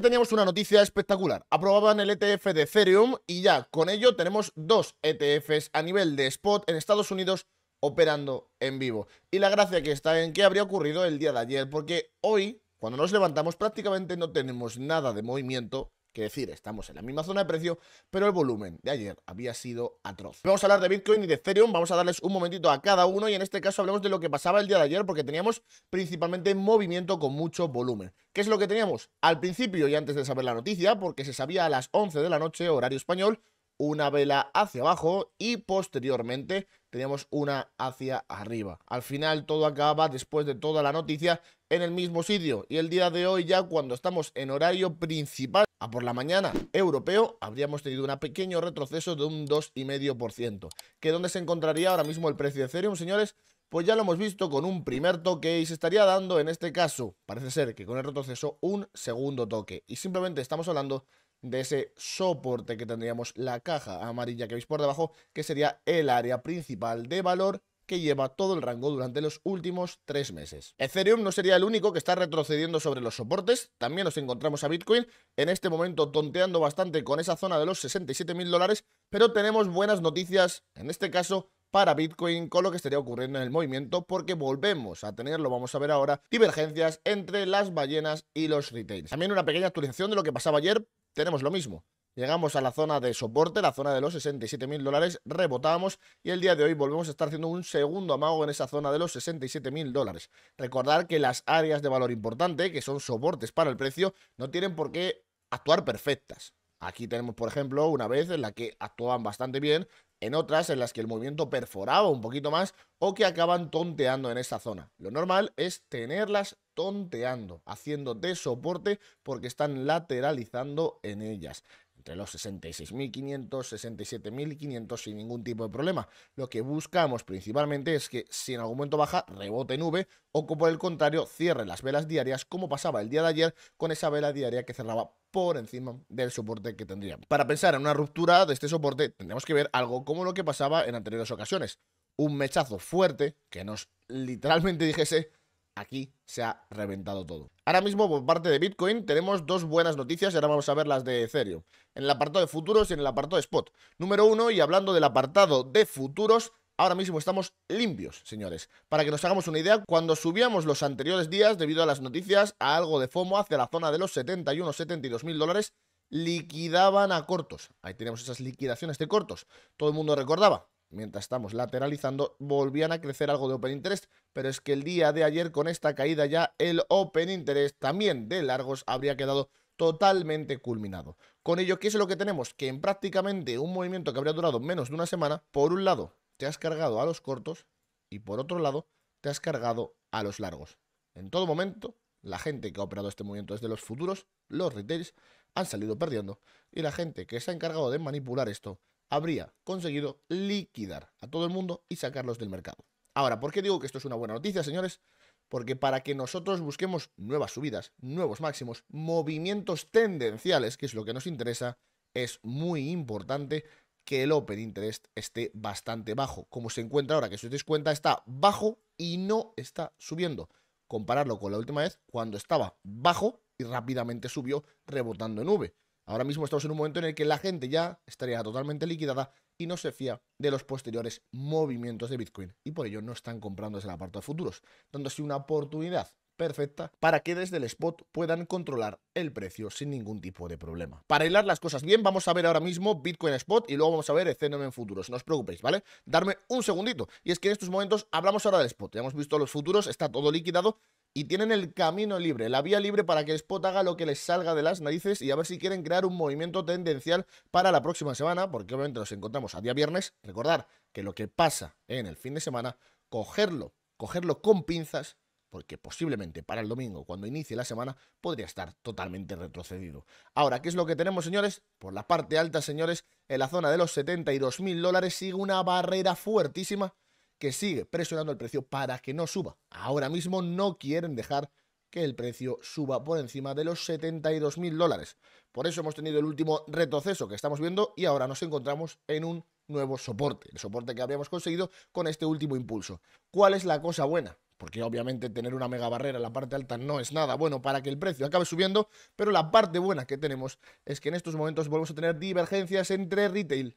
teníamos una noticia espectacular. Aprobaban el ETF de Ethereum y ya con ello tenemos dos ETFs a nivel de spot en Estados Unidos operando en vivo. Y la gracia que está en que habría ocurrido el día de ayer, porque hoy, cuando nos levantamos, prácticamente no tenemos nada de movimiento que decir, estamos en la misma zona de precio, pero el volumen de ayer había sido atroz. Vamos a hablar de Bitcoin y de Ethereum, vamos a darles un momentito a cada uno y en este caso hablemos de lo que pasaba el día de ayer porque teníamos principalmente movimiento con mucho volumen. ¿Qué es lo que teníamos? Al principio y antes de saber la noticia, porque se sabía a las 11 de la noche, horario español, una vela hacia abajo y posteriormente teníamos una hacia arriba. Al final todo acaba después de toda la noticia en el mismo sitio. Y el día de hoy ya cuando estamos en horario principal, a por la mañana europeo, habríamos tenido un pequeño retroceso de un 2,5%. ¿Que dónde se encontraría ahora mismo el precio de Ethereum, señores? Pues ya lo hemos visto con un primer toque y se estaría dando en este caso, parece ser que con el retroceso, un segundo toque. Y simplemente estamos hablando de ese soporte que tendríamos la caja amarilla que veis por debajo, que sería el área principal de valor que lleva todo el rango durante los últimos tres meses. Ethereum no sería el único que está retrocediendo sobre los soportes, también nos encontramos a Bitcoin, en este momento tonteando bastante con esa zona de los 67.000 dólares, pero tenemos buenas noticias, en este caso para Bitcoin con lo que estaría ocurriendo en el movimiento porque volvemos a tener, lo vamos a ver ahora, divergencias entre las ballenas y los retails. También una pequeña actualización de lo que pasaba ayer, tenemos lo mismo. Llegamos a la zona de soporte, la zona de los 67.000 dólares, rebotamos y el día de hoy volvemos a estar haciendo un segundo amago en esa zona de los 67.000 dólares. Recordar que las áreas de valor importante, que son soportes para el precio, no tienen por qué actuar perfectas. Aquí tenemos, por ejemplo, una vez en la que actuaban bastante bien, en otras en las que el movimiento perforaba un poquito más o que acaban tonteando en esa zona. Lo normal es tenerlas tonteando, haciendo soporte porque están lateralizando en ellas entre los 66.500, 67.500 sin ningún tipo de problema. Lo que buscamos principalmente es que si en algún momento baja, rebote nube V o por el contrario cierre las velas diarias como pasaba el día de ayer con esa vela diaria que cerraba por encima del soporte que tendría. Para pensar en una ruptura de este soporte tendremos que ver algo como lo que pasaba en anteriores ocasiones. Un mechazo fuerte que nos literalmente dijese aquí se ha reventado todo. Ahora mismo por parte de Bitcoin tenemos dos buenas noticias y ahora vamos a ver las de Ethereum. En el apartado de futuros y en el apartado de spot. Número uno, y hablando del apartado de futuros, ahora mismo estamos limpios, señores. Para que nos hagamos una idea, cuando subíamos los anteriores días, debido a las noticias, a algo de FOMO hacia la zona de los 71, 72 mil dólares, liquidaban a cortos. Ahí tenemos esas liquidaciones de cortos. Todo el mundo recordaba, mientras estamos lateralizando, volvían a crecer algo de Open Interest, pero es que el día de ayer con esta caída ya el Open Interest también de largos habría quedado totalmente culminado. Con ello, ¿qué es lo que tenemos? Que en prácticamente un movimiento que habría durado menos de una semana, por un lado te has cargado a los cortos y por otro lado te has cargado a los largos. En todo momento, la gente que ha operado este movimiento desde los futuros, los retails, han salido perdiendo y la gente que se ha encargado de manipular esto habría conseguido liquidar a todo el mundo y sacarlos del mercado. Ahora, ¿por qué digo que esto es una buena noticia, señores? Porque para que nosotros busquemos nuevas subidas, nuevos máximos, movimientos tendenciales, que es lo que nos interesa, es muy importante que el Open Interest esté bastante bajo. Como se encuentra ahora, que si os dais cuenta, está bajo y no está subiendo. Compararlo con la última vez, cuando estaba bajo y rápidamente subió rebotando en V. Ahora mismo estamos en un momento en el que la gente ya estaría totalmente liquidada y no se fía de los posteriores movimientos de Bitcoin y por ello no están comprando desde la parte de futuros, Dándose una oportunidad perfecta para que desde el spot puedan controlar el precio sin ningún tipo de problema. Para hilar las cosas bien, vamos a ver ahora mismo Bitcoin Spot y luego vamos a ver Ethereum en futuros. No os preocupéis, ¿vale? Darme un segundito. Y es que en estos momentos hablamos ahora del spot. Ya hemos visto los futuros, está todo liquidado y tienen el camino libre, la vía libre para que Spot haga lo que les salga de las narices y a ver si quieren crear un movimiento tendencial para la próxima semana, porque obviamente nos encontramos a día viernes. Recordar que lo que pasa en el fin de semana, cogerlo, cogerlo con pinzas, porque posiblemente para el domingo, cuando inicie la semana, podría estar totalmente retrocedido. Ahora, ¿qué es lo que tenemos, señores? Por la parte alta, señores, en la zona de los 72.000 dólares sigue una barrera fuertísima que sigue presionando el precio para que no suba. Ahora mismo no quieren dejar que el precio suba por encima de los 72 mil dólares. Por eso hemos tenido el último retroceso que estamos viendo y ahora nos encontramos en un nuevo soporte, el soporte que habíamos conseguido con este último impulso. ¿Cuál es la cosa buena? Porque obviamente tener una mega barrera en la parte alta no es nada bueno para que el precio acabe subiendo, pero la parte buena que tenemos es que en estos momentos volvemos a tener divergencias entre retail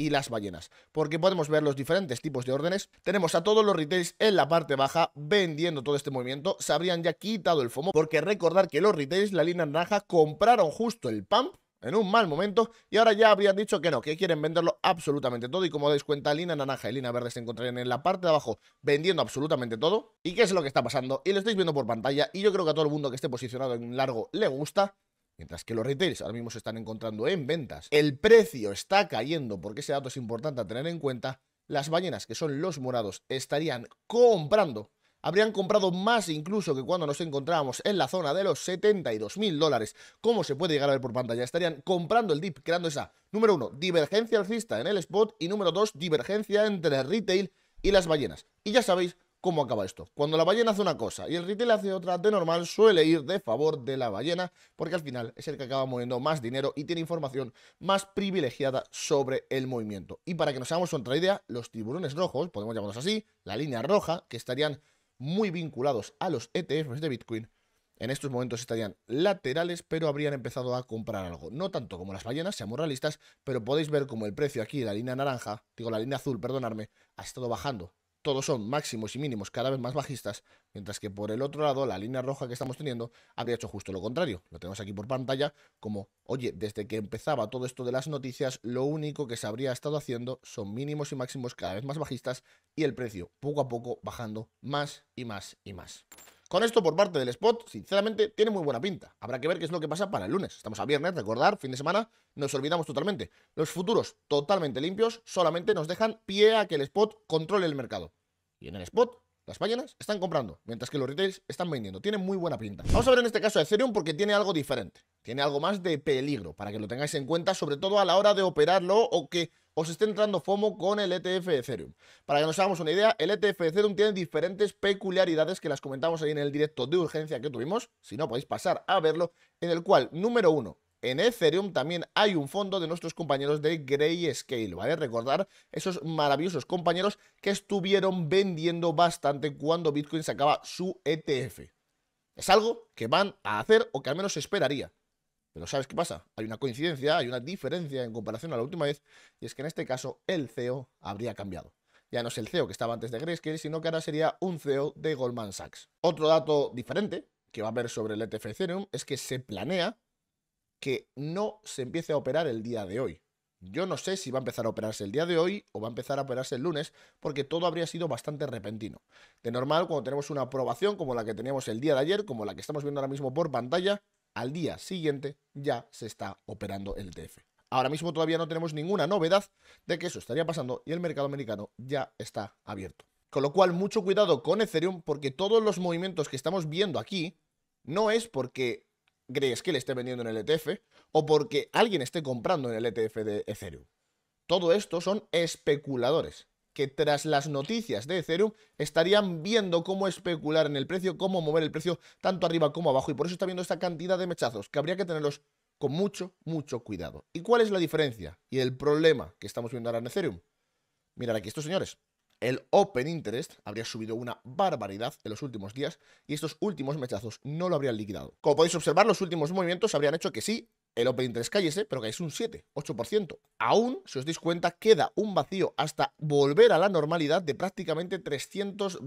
y las ballenas, porque podemos ver los diferentes tipos de órdenes. Tenemos a todos los retails en la parte baja vendiendo todo este movimiento, se habrían ya quitado el FOMO, porque recordar que los retails, la línea naranja, compraron justo el pump en un mal momento y ahora ya habrían dicho que no, que quieren venderlo absolutamente todo y como dais cuenta, Lina Naranja y Lina Verde se encontrarían en la parte de abajo vendiendo absolutamente todo y qué es lo que está pasando y lo estáis viendo por pantalla y yo creo que a todo el mundo que esté posicionado en largo le gusta Mientras que los retailers ahora mismo se están encontrando en ventas, el precio está cayendo, porque ese dato es importante a tener en cuenta, las ballenas, que son los morados, estarían comprando habrían comprado más incluso que cuando nos encontrábamos en la zona de los 72 mil dólares. Como se puede llegar a ver por pantalla, estarían comprando el dip, creando esa, número uno, divergencia alcista en el spot y número dos, divergencia entre el retail y las ballenas. Y ya sabéis cómo acaba esto. Cuando la ballena hace una cosa y el retail hace otra, de normal suele ir de favor de la ballena, porque al final es el que acaba moviendo más dinero y tiene información más privilegiada sobre el movimiento. Y para que nos hagamos otra idea, los tiburones rojos, podemos llamarlos así, la línea roja, que estarían muy vinculados a los ETFs de Bitcoin, en estos momentos estarían laterales, pero habrían empezado a comprar algo. No tanto como las ballenas, seamos realistas, pero podéis ver como el precio aquí, la línea naranja, digo la línea azul, perdonadme, ha estado bajando todos son máximos y mínimos cada vez más bajistas, mientras que por el otro lado, la línea roja que estamos teniendo habría hecho justo lo contrario. Lo tenemos aquí por pantalla como, oye, desde que empezaba todo esto de las noticias, lo único que se habría estado haciendo son mínimos y máximos cada vez más bajistas y el precio poco a poco bajando más y más y más. Con esto por parte del spot, sinceramente, tiene muy buena pinta. Habrá que ver qué es lo que pasa para el lunes. Estamos a viernes, recordar, fin de semana, nos olvidamos totalmente. Los futuros totalmente limpios solamente nos dejan pie a que el spot controle el mercado. Y en el spot las ballenas están comprando, mientras que los retails están vendiendo. Tiene muy buena pinta. Vamos a ver en este caso Ethereum porque tiene algo diferente. Tiene algo más de peligro, para que lo tengáis en cuenta, sobre todo a la hora de operarlo o que os esté entrando FOMO con el ETF de Ethereum. Para que nos hagamos una idea, el ETF de Ethereum tiene diferentes peculiaridades que las comentamos ahí en el directo de urgencia que tuvimos, si no podéis pasar a verlo, en el cual, número uno, en Ethereum también hay un fondo de nuestros compañeros de Grayscale, ¿vale? Recordar esos maravillosos compañeros que estuvieron vendiendo bastante cuando Bitcoin sacaba su ETF. Es algo que van a hacer o que al menos esperaría. Pero ¿sabes qué pasa? Hay una coincidencia, hay una diferencia en comparación a la última vez, y es que en este caso el CEO habría cambiado. Ya no es el CEO que estaba antes de Grayscale, sino que ahora sería un CEO de Goldman Sachs. Otro dato diferente que va a haber sobre el ETF Ethereum es que se planea que no se empiece a operar el día de hoy. Yo no sé si va a empezar a operarse el día de hoy o va a empezar a operarse el lunes, porque todo habría sido bastante repentino. De normal, cuando tenemos una aprobación como la que teníamos el día de ayer, como la que estamos viendo ahora mismo por pantalla, al día siguiente ya se está operando el ETF. Ahora mismo todavía no tenemos ninguna novedad de que eso estaría pasando y el mercado americano ya está abierto. Con lo cual, mucho cuidado con Ethereum porque todos los movimientos que estamos viendo aquí no es porque crees que le esté vendiendo en el ETF o porque alguien esté comprando en el ETF de Ethereum. Todo esto son especuladores que tras las noticias de Ethereum estarían viendo cómo especular en el precio, cómo mover el precio tanto arriba como abajo. Y por eso está viendo esta cantidad de mechazos, que habría que tenerlos con mucho, mucho cuidado. ¿Y cuál es la diferencia y el problema que estamos viendo ahora en Ethereum? Mirad aquí estos señores. El Open Interest habría subido una barbaridad en los últimos días y estos últimos mechazos no lo habrían liquidado. Como podéis observar, los últimos movimientos habrían hecho que sí, el Open Interest cállese, ¿eh? pero que es un 7, 8%. Aún, si os dais cuenta, queda un vacío hasta volver a la normalidad de prácticamente 320.000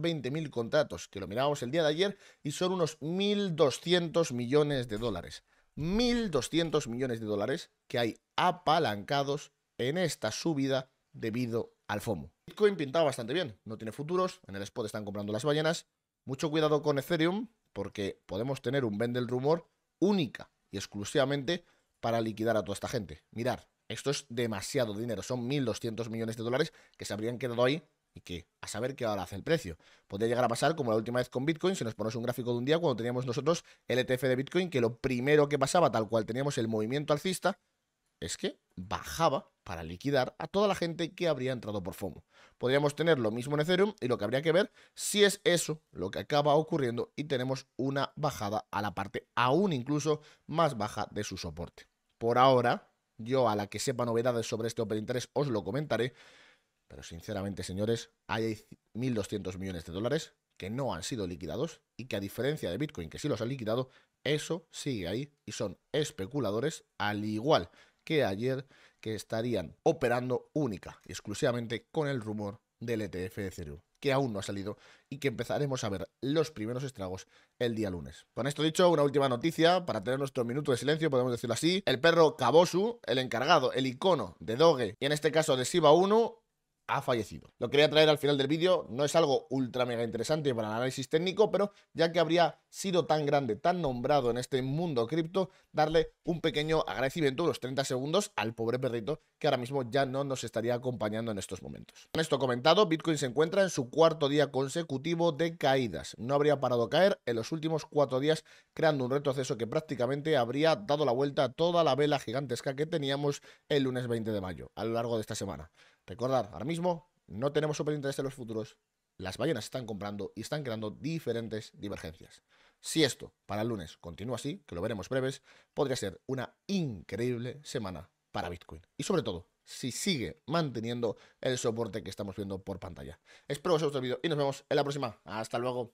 contratos, que lo mirábamos el día de ayer y son unos 1.200 millones de dólares. 1.200 millones de dólares que hay apalancados en esta subida debido al FOMO. Bitcoin pintaba bastante bien, no tiene futuros, en el spot están comprando las ballenas. Mucho cuidado con Ethereum porque podemos tener un vendel rumor única y exclusivamente para liquidar a toda esta gente. Mirad, esto es demasiado dinero, son 1.200 millones de dólares que se habrían quedado ahí y que a saber qué ahora hace el precio. Podría llegar a pasar como la última vez con Bitcoin, si nos ponemos un gráfico de un día cuando teníamos nosotros el ETF de Bitcoin, que lo primero que pasaba, tal cual teníamos el movimiento alcista, es que bajaba para liquidar a toda la gente que habría entrado por FOMO. Podríamos tener lo mismo en Ethereum y lo que habría que ver si es eso lo que acaba ocurriendo y tenemos una bajada a la parte aún incluso más baja de su soporte. Por ahora, yo a la que sepa novedades sobre este Open interés os lo comentaré, pero sinceramente señores, hay 1.200 millones de dólares que no han sido liquidados y que a diferencia de Bitcoin que sí los ha liquidado, eso sigue ahí y son especuladores al igual que ayer que estarían operando única y exclusivamente con el rumor del ETF de que aún no ha salido y que empezaremos a ver los primeros estragos el día lunes. Con esto dicho, una última noticia para tener nuestro minuto de silencio, podemos decirlo así. El perro Kabosu, el encargado, el icono de Doge y en este caso de Shiba 1 ha fallecido. Lo quería traer al final del vídeo, no es algo ultra mega interesante para el análisis técnico, pero ya que habría sido tan grande, tan nombrado en este mundo cripto, darle un pequeño agradecimiento, unos 30 segundos, al pobre perrito que ahora mismo ya no nos estaría acompañando en estos momentos. Con esto comentado, Bitcoin se encuentra en su cuarto día consecutivo de caídas. No habría parado a caer en los últimos cuatro días, creando un retroceso que prácticamente habría dado la vuelta a toda la vela gigantesca que teníamos el lunes 20 de mayo, a lo largo de esta semana. Recordad, ahora mismo no tenemos superinterés en los futuros. Las ballenas están comprando y están creando diferentes divergencias. Si esto para el lunes continúa así, que lo veremos breves, podría ser una increíble semana para Bitcoin. Y sobre todo, si sigue manteniendo el soporte que estamos viendo por pantalla. Espero que os haya gustado el vídeo y nos vemos en la próxima. Hasta luego.